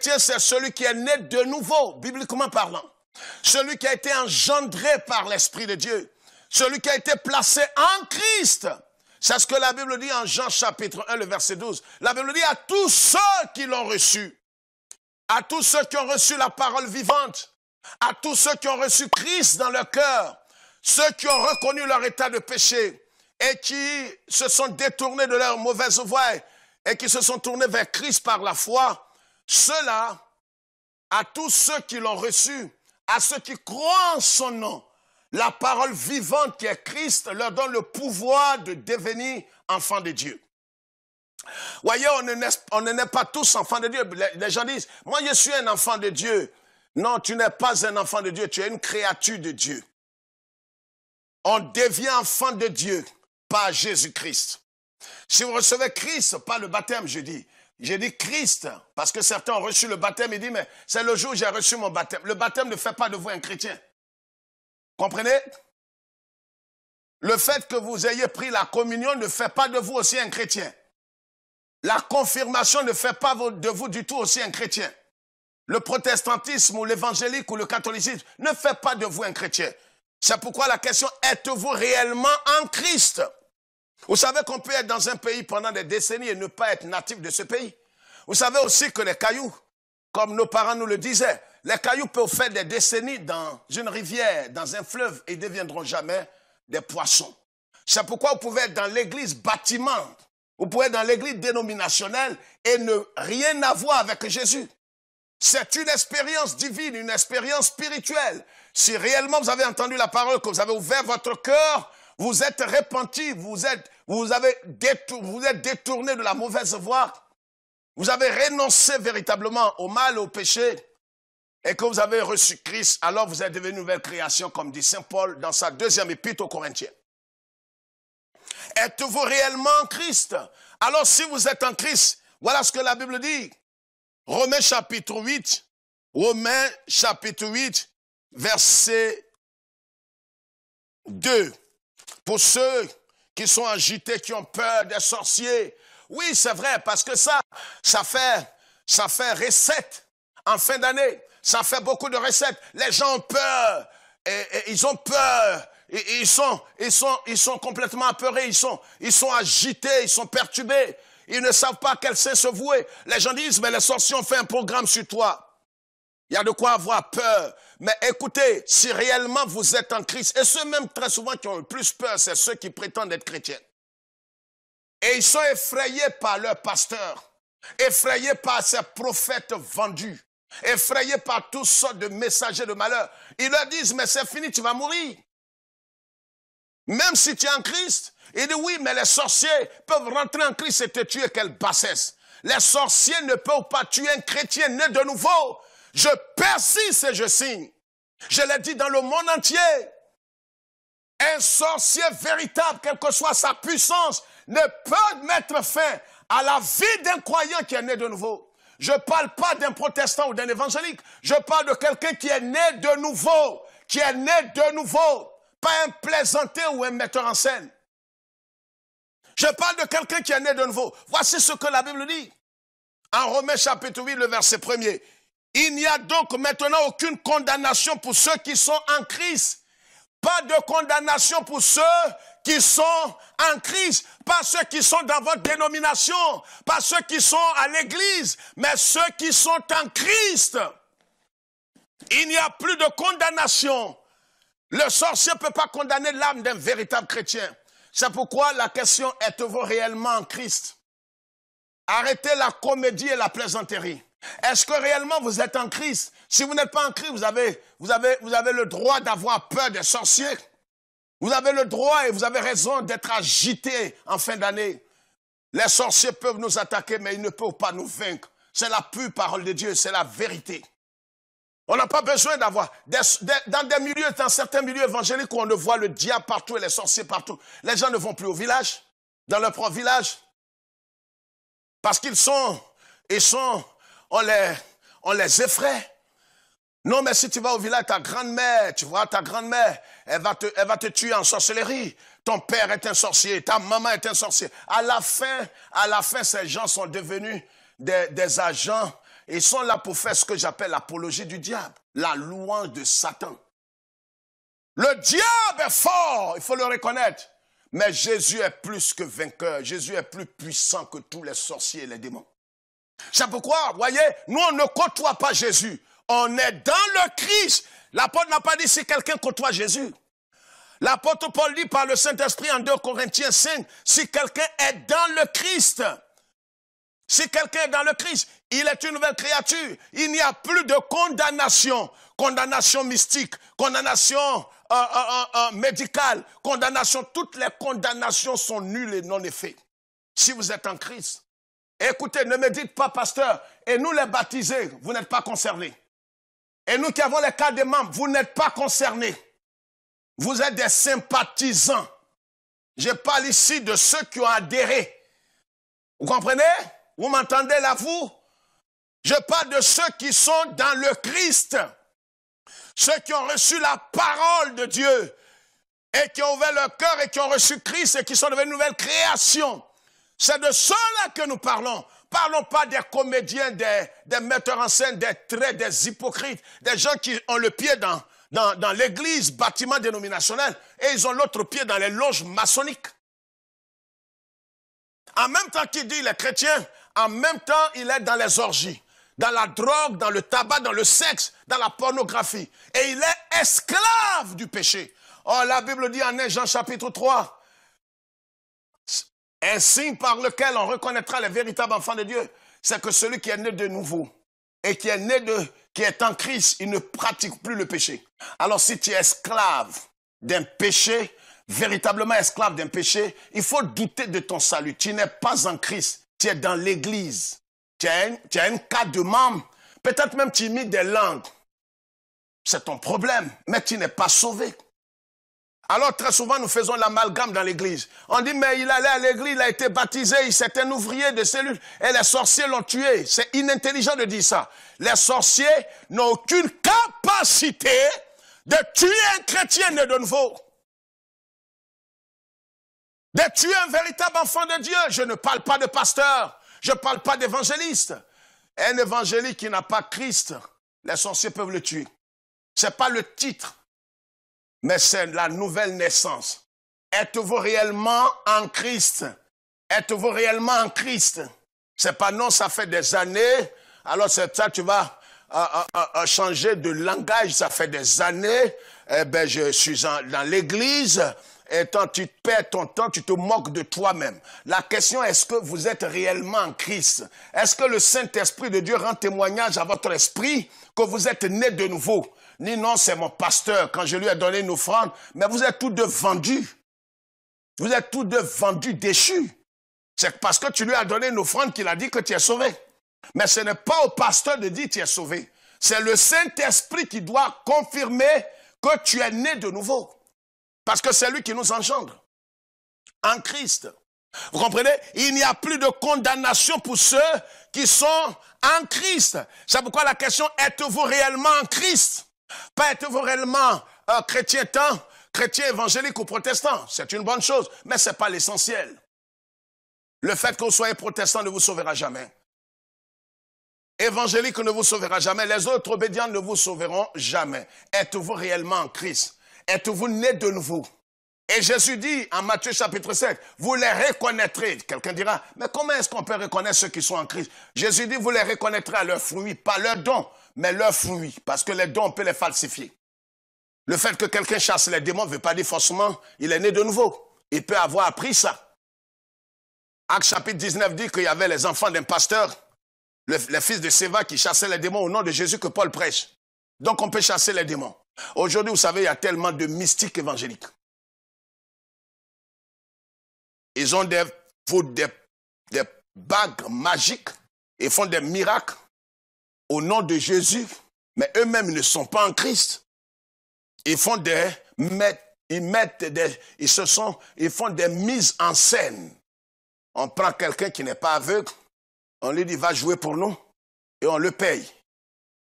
c'est celui qui est né de nouveau, bibliquement parlant. Celui qui a été engendré par l'Esprit de Dieu. Celui qui a été placé en Christ. C'est ce que la Bible dit en Jean chapitre 1, le verset 12. La Bible dit à tous ceux qui l'ont reçu, à tous ceux qui ont reçu la parole vivante, à tous ceux qui ont reçu Christ dans leur cœur, ceux qui ont reconnu leur état de péché et qui se sont détournés de leur mauvaise voie et qui se sont tournés vers Christ par la foi, cela à tous ceux qui l'ont reçu, à ceux qui croient en son nom, la parole vivante qui est Christ leur donne le pouvoir de devenir enfants de Dieu. Voyez, on ne n'est pas tous enfants de Dieu. Les gens disent, moi je suis un enfant de Dieu. Non, tu n'es pas un enfant de Dieu, tu es une créature de Dieu. On devient enfant de Dieu par Jésus-Christ. Si vous recevez Christ par le baptême, je dis, j'ai dit Christ, parce que certains ont reçu le baptême et disent, mais c'est le jour où j'ai reçu mon baptême. Le baptême ne fait pas de vous un chrétien. Comprenez Le fait que vous ayez pris la communion ne fait pas de vous aussi un chrétien. La confirmation ne fait pas de vous du tout aussi un chrétien. Le protestantisme ou l'évangélique ou le catholicisme ne fait pas de vous un chrétien. C'est pourquoi la question, êtes-vous réellement en Christ Vous savez qu'on peut être dans un pays pendant des décennies et ne pas être natif de ce pays. Vous savez aussi que les cailloux, comme nos parents nous le disaient, les cailloux peuvent faire des décennies dans une rivière, dans un fleuve, et ne deviendront jamais des poissons. C'est pourquoi vous pouvez être dans l'église bâtiment, vous pouvez être dans l'église dénominationnelle et ne rien avoir avec Jésus. C'est une expérience divine, une expérience spirituelle. Si réellement vous avez entendu la parole, que vous avez ouvert votre cœur, vous êtes repenti, vous êtes, vous avez vous êtes détourné de la mauvaise voie, vous avez renoncé véritablement au mal, au péché, et que vous avez reçu Christ, alors vous êtes devenu une nouvelle création, comme dit Saint Paul dans sa deuxième épître aux Corinthiens. Êtes-vous réellement en Christ Alors si vous êtes en Christ, voilà ce que la Bible dit. Romains chapitre 8, Romains chapitre 8, verset 2. Pour ceux qui sont agités, qui ont peur des sorciers, oui, c'est vrai, parce que ça, ça fait, ça fait recette en fin d'année. Ça fait beaucoup de recettes. Les gens ont peur. Et, ils ont peur. ils, sont, ils, sont, ils sont complètement apeurés. Ils sont, ils sont agités. Ils sont perturbés. Ils ne savent pas quel sait se vouer. Les gens disent, mais les sorciers ont fait un programme sur toi. Il y a de quoi avoir peur. Mais écoutez, si réellement vous êtes en Christ, et ceux même très souvent qui ont le plus peur, c'est ceux qui prétendent être chrétiens. Et ils sont effrayés par leur pasteur, effrayés par ces prophètes vendus, effrayés par toutes sortes de messagers de malheur. Ils leur disent, mais c'est fini, tu vas mourir. Même si tu es en Christ, il disent, oui, mais les sorciers peuvent rentrer en Christ et te tuer, quelle bassesse. Les sorciers ne peuvent pas tuer un chrétien né de nouveau. Je persiste et je signe. Je l'ai dit dans le monde entier. Un sorcier véritable, quelle que soit sa puissance, ne peut mettre fin à la vie d'un croyant qui est né de nouveau. Je ne parle pas d'un protestant ou d'un évangélique. Je parle de quelqu'un qui est né de nouveau, qui est né de nouveau, pas un plaisanté ou un metteur en scène. Je parle de quelqu'un qui est né de nouveau. Voici ce que la Bible dit. En Romains chapitre 8, le verset 1er. Il n'y a donc maintenant aucune condamnation pour ceux qui sont en Christ. Pas de condamnation pour ceux qui sont en Christ, pas ceux qui sont dans votre dénomination, pas ceux qui sont à l'église, mais ceux qui sont en Christ. Il n'y a plus de condamnation. Le sorcier ne peut pas condamner l'âme d'un véritable chrétien. C'est pourquoi la question êtes-vous réellement en Christ Arrêtez la comédie et la plaisanterie. Est-ce que réellement vous êtes en Christ Si vous n'êtes pas en Christ, vous avez, vous avez, vous avez le droit d'avoir peur des sorciers. Vous avez le droit et vous avez raison d'être agité en fin d'année. Les sorciers peuvent nous attaquer, mais ils ne peuvent pas nous vaincre. C'est la pure parole de Dieu, c'est la vérité. On n'a pas besoin d'avoir. dans des milieux, dans certains milieux évangéliques où on ne voit le diable partout et les sorciers partout, les gens ne vont plus au village, dans leur propre village. Parce qu'ils sont, ils sont, on les, on les effraie. Non, mais si tu vas au village, ta grand-mère, tu vois ta grand-mère, elle, va te, tuer en sorcellerie. Ton père est un sorcier, ta maman est un sorcier. À la fin, à la fin, ces gens sont devenus des, agents. Ils sont là pour faire ce que j'appelle l'apologie du diable, la louange de Satan. Le diable est fort, il faut le reconnaître. Mais Jésus est plus que vainqueur. Jésus est plus puissant que tous les sorciers et les démons. C'est pourquoi, voyez, nous on ne côtoie pas Jésus. On est dans le Christ. L'apôtre n'a pas dit si quelqu'un côtoie Jésus. L'apôtre Paul dit par le Saint-Esprit en 2 Corinthiens 5, si quelqu'un est dans le Christ, si quelqu'un est dans le Christ, il est une nouvelle créature. Il n'y a plus de condamnation. Condamnation mystique, condamnation euh, euh, euh, médicale, condamnation. Toutes les condamnations sont nulles et non effets. Si vous êtes en Christ. Écoutez, ne me dites pas, pasteur, et nous les baptisés, vous n'êtes pas concernés. Et nous qui avons les cas des membres, vous n'êtes pas concernés. Vous êtes des sympathisants. Je parle ici de ceux qui ont adhéré. Vous comprenez Vous m'entendez là, vous Je parle de ceux qui sont dans le Christ. Ceux qui ont reçu la parole de Dieu et qui ont ouvert leur cœur et qui ont reçu Christ et qui sont devenus une nouvelle création. C'est de cela que nous parlons. Parlons pas des comédiens, des, metteurs en scène, des traits, des hypocrites, des gens qui ont le pied dans, l'église, bâtiment dénominationnel, et ils ont l'autre pied dans les loges maçonniques. En même temps qu'il dit les chrétiens, en même temps il est dans les orgies, dans la drogue, dans le tabac, dans le sexe, dans la pornographie. Et il est esclave du péché. Oh, la Bible dit en 1 Jean chapitre 3, un signe par lequel on reconnaîtra les véritables enfants de Dieu, c'est que celui qui est né de nouveau et qui est né de, qui est en Christ, il ne pratique plus le péché. Alors si tu es esclave d'un péché, véritablement esclave d'un péché, il faut douter de ton salut. Tu n'es pas en Christ, tu es dans l'Église. Tu as, un, cas de membre, peut-être même tu imites des langues. C'est ton problème, mais tu n'es pas sauvé. Alors très souvent, nous faisons l'amalgame dans l'église. On dit, mais il allait à l'église, il a été baptisé, il un ouvrier de cellule, et les sorciers l'ont tué. C'est inintelligent de dire ça. Les sorciers n'ont aucune capacité de tuer un chrétien de nouveau. De tuer un véritable enfant de Dieu. Je ne parle pas de pasteur, je ne parle pas d'évangéliste. Un évangéliste qui n'a pas Christ, les sorciers peuvent le tuer. Ce n'est pas le titre mais c'est la nouvelle naissance. Êtes-vous réellement en Christ Êtes-vous réellement en Christ C'est pas non, ça fait des années, alors c'est ça, tu vas euh, euh, euh, changer de langage, ça fait des années, eh ben, je suis dans l'église, et quand tu perds ton temps, tu te moques de toi-même. La question, est-ce que vous êtes réellement en Christ Est-ce que le Saint-Esprit de Dieu rend témoignage à votre esprit que vous êtes né de nouveau ni non, c'est mon pasteur quand je lui ai donné une offrande. Mais vous êtes tous deux vendus. Vous êtes tous deux vendus, déchus. C'est parce que tu lui as donné une offrande qu'il a dit que tu es sauvé. Mais ce n'est pas au pasteur de dire tu es sauvé. C'est le Saint-Esprit qui doit confirmer que tu es né de nouveau. Parce que c'est lui qui nous engendre. En Christ. Vous comprenez Il n'y a plus de condamnation pour ceux qui sont en Christ. C'est pourquoi la question, êtes-vous réellement en Christ pas êtes-vous réellement un euh, chrétien tant, chrétien évangélique ou protestant C'est une bonne chose, mais ce n'est pas l'essentiel. Le fait que vous soyez protestant ne vous sauvera jamais. Évangélique ne vous sauvera jamais. Les autres obédients ne vous sauveront jamais. Êtes-vous réellement en Christ Êtes-vous né de nouveau et Jésus dit en Matthieu chapitre 7, vous les reconnaîtrez. Quelqu'un dira, mais comment est-ce qu'on peut reconnaître ceux qui sont en Christ Jésus dit, vous les reconnaîtrez à leurs fruits, pas leurs dons mais leurs fruits, parce que les dons, on peut les falsifier. Le fait que quelqu'un chasse les démons ne veut pas dire forcément il est né de nouveau. Il peut avoir appris ça. Acte chapitre 19 dit qu'il y avait les enfants d'un pasteur, le, les fils de Séva qui chassaient les démons au nom de Jésus que Paul prêche. Donc on peut chasser les démons. Aujourd'hui, vous savez, il y a tellement de mystiques évangéliques. Ils ont des, des bagues magiques et font des miracles au nom de Jésus, mais eux-mêmes ne sont pas en Christ. Ils font des ils mettent des, ils se sont, ils font des mises en scène. On prend quelqu'un qui n'est pas aveugle, on lui dit va jouer pour nous et on le paye.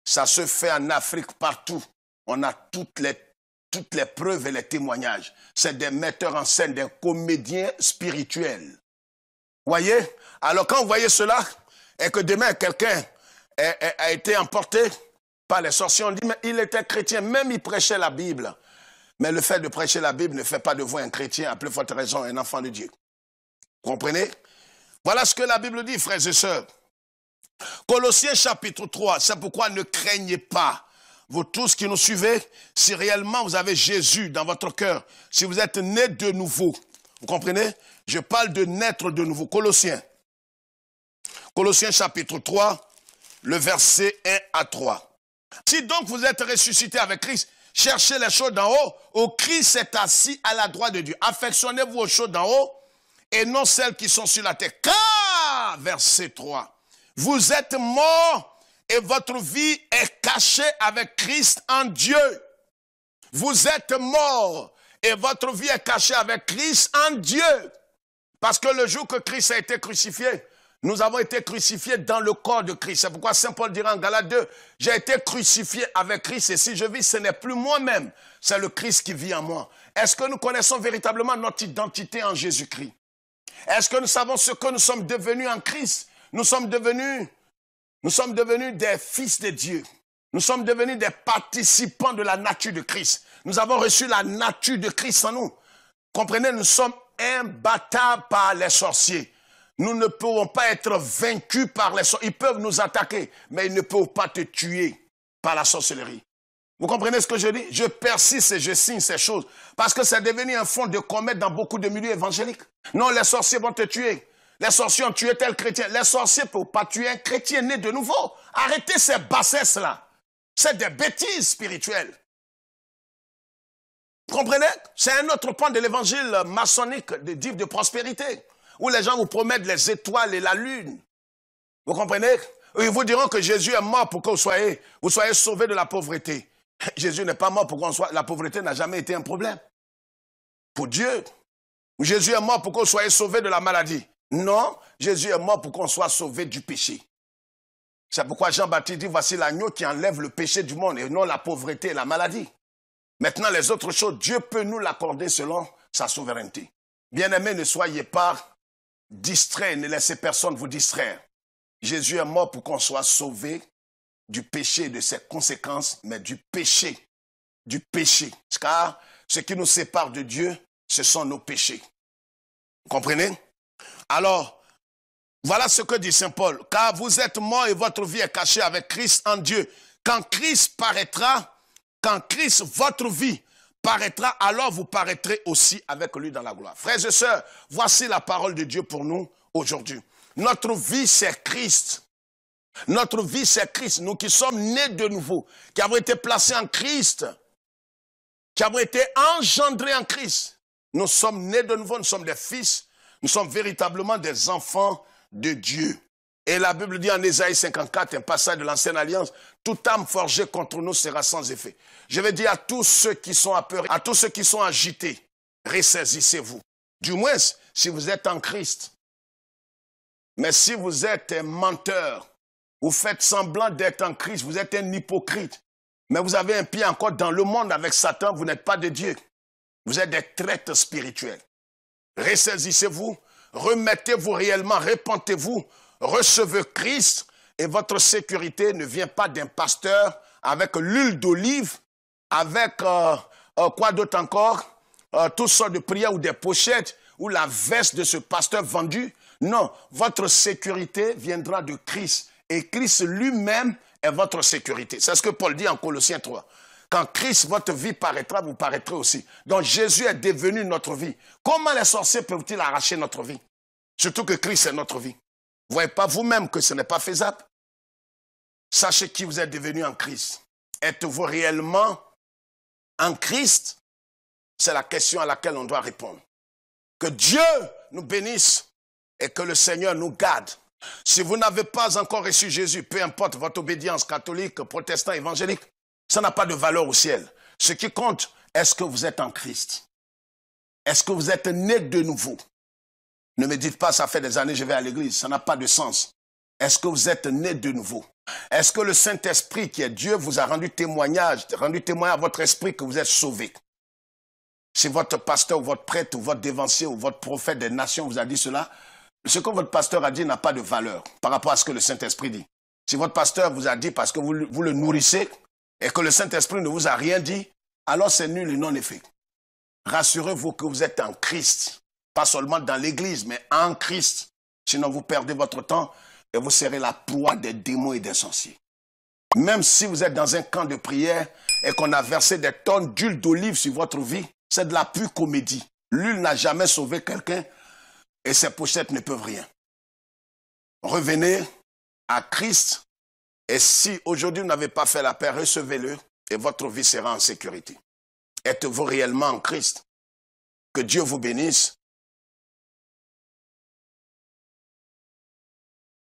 Ça se fait en Afrique partout. On a toutes les, toutes les preuves et les témoignages. C'est des metteurs en scène, des comédiens spirituels. Voyez? Alors quand vous voyez cela, et que demain quelqu'un a été emporté par les sorciers. On dit, mais il était chrétien, même il prêchait la Bible. Mais le fait de prêcher la Bible ne fait pas de vous un chrétien, à plus forte raison, un enfant de Dieu. comprenez Voilà ce que la Bible dit, frères et sœurs. Colossiens chapitre 3, c'est pourquoi ne craignez pas. Vous tous qui nous suivez, si réellement vous avez Jésus dans votre cœur, si vous êtes né de nouveau, vous comprenez Je parle de naître de nouveau. Colossiens. Colossiens chapitre 3, le verset 1 à 3. Si donc vous êtes ressuscité avec Christ, cherchez les choses d'en haut, où Christ est assis à la droite de Dieu. Affectionnez-vous aux choses d'en haut et non celles qui sont sur la terre. Car, verset 3, vous êtes mort et votre vie est cachée avec Christ en Dieu. Vous êtes mort et votre vie est cachée avec Christ en Dieu. Parce que le jour que Christ a été crucifié, nous avons été crucifiés dans le corps de Christ. C'est pourquoi Saint Paul dira en Galates 2, j'ai été crucifié avec Christ et si je vis, ce n'est plus moi-même, c'est le Christ qui vit en moi. Est-ce que nous connaissons véritablement notre identité en Jésus-Christ Est-ce que nous savons ce que nous sommes devenus en Christ Nous sommes devenus, nous sommes devenus des fils de Dieu. Nous sommes devenus des participants de la nature de Christ. Nous avons reçu la nature de Christ en nous. Comprenez, nous sommes imbattables par les sorciers. Nous ne pouvons pas être vaincus par les sorciers. Ils peuvent nous attaquer, mais ils ne peuvent pas te tuer par la sorcellerie. Vous comprenez ce que je dis Je persiste et je signe ces choses. Parce que c'est devenu un fond de comète dans beaucoup de milieux évangéliques. Non, les sorciers vont te tuer. Les sorciers ont tué tel chrétien. Les sorciers ne peuvent pas tuer un chrétien né de nouveau. Arrêtez ces bassesses-là. C'est des bêtises spirituelles. Vous comprenez C'est un autre point de l'évangile maçonnique des livres de prospérité où les gens vous promettent les étoiles et la lune. Vous comprenez Ils vous diront que Jésus est mort pour que vous soyez, vous soyez sauvés de la pauvreté. Jésus n'est pas mort pour qu'on soit... La pauvreté n'a jamais été un problème. Pour Dieu, Jésus est mort pour qu'on soit sauvé de la maladie. Non, Jésus est mort pour qu'on soit sauvé du péché. C'est pourquoi Jean-Baptiste dit, voici l'agneau qui enlève le péché du monde et non la pauvreté et la maladie. Maintenant, les autres choses, Dieu peut nous l'accorder selon sa souveraineté. Bien-aimés, ne soyez pas distrait, ne laissez personne vous distraire. Jésus est mort pour qu'on soit sauvé du péché et de ses conséquences, mais du péché, du péché. Car ce qui nous sépare de Dieu, ce sont nos péchés. Vous comprenez Alors, voilà ce que dit Saint Paul. Car vous êtes mort et votre vie est cachée avec Christ en Dieu. Quand Christ paraîtra, quand Christ, votre vie, paraîtra, alors vous paraîtrez aussi avec lui dans la gloire. Frères et sœurs, voici la parole de Dieu pour nous aujourd'hui. Notre vie, c'est Christ. Notre vie, c'est Christ. Nous qui sommes nés de nouveau, qui avons été placés en Christ, qui avons été engendrés en Christ. Nous sommes nés de nouveau, nous sommes des fils, nous sommes véritablement des enfants de Dieu. Et la Bible dit en Ésaïe 54, un passage de l'Ancienne Alliance, toute âme forgée contre nous sera sans effet. Je vais dire à tous ceux qui sont apeurés, à tous ceux qui sont agités, ressaisissez-vous. Du moins, si vous êtes en Christ. Mais si vous êtes un menteur, vous faites semblant d'être en Christ, vous êtes un hypocrite. Mais vous avez un pied encore dans le monde avec Satan, vous n'êtes pas de Dieu. Vous êtes des traîtres spirituels. Ressaisissez-vous, remettez-vous réellement, repentez-vous, recevez Christ et votre sécurité ne vient pas d'un pasteur avec l'huile d'olive, avec euh, euh, quoi d'autre encore, euh, toutes sortes de prières ou des pochettes ou la veste de ce pasteur vendu. Non, votre sécurité viendra de Christ. Et Christ lui-même est votre sécurité. C'est ce que Paul dit en Colossiens 3. Quand Christ, votre vie paraîtra, vous paraîtrez aussi. Donc Jésus est devenu notre vie. Comment les sorciers peuvent-ils arracher notre vie Surtout que Christ est notre vie. Vous voyez pas vous-même que ce n'est pas faisable Sachez qui vous êtes devenu en Christ. Êtes-vous réellement en Christ C'est la question à laquelle on doit répondre. Que Dieu nous bénisse et que le Seigneur nous garde. Si vous n'avez pas encore reçu Jésus, peu importe votre obédience catholique, protestant, évangélique, ça n'a pas de valeur au ciel. Ce qui compte, est-ce que vous êtes en Christ Est-ce que vous êtes né de nouveau ne me dites pas, ça fait des années, je vais à l'église. Ça n'a pas de sens. Est-ce que vous êtes né de nouveau Est-ce que le Saint-Esprit qui est Dieu vous a rendu témoignage, rendu témoignage à votre esprit que vous êtes sauvé Si votre pasteur ou votre prêtre ou votre dévancier ou votre prophète des nations vous a dit cela, ce que votre pasteur a dit n'a pas de valeur par rapport à ce que le Saint-Esprit dit. Si votre pasteur vous a dit parce que vous, vous le nourrissez et que le Saint-Esprit ne vous a rien dit, alors c'est nul et non effet. Rassurez-vous que vous êtes en Christ pas seulement dans l'église, mais en Christ. Sinon, vous perdez votre temps et vous serez la proie des démons et des sorciers. Même si vous êtes dans un camp de prière et qu'on a versé des tonnes d'huile d'olive sur votre vie, c'est de la pure comédie. L'huile n'a jamais sauvé quelqu'un et ses pochettes ne peuvent rien. Revenez à Christ et si aujourd'hui vous n'avez pas fait la paix, recevez-le et votre vie sera en sécurité. Êtes-vous réellement en Christ Que Dieu vous bénisse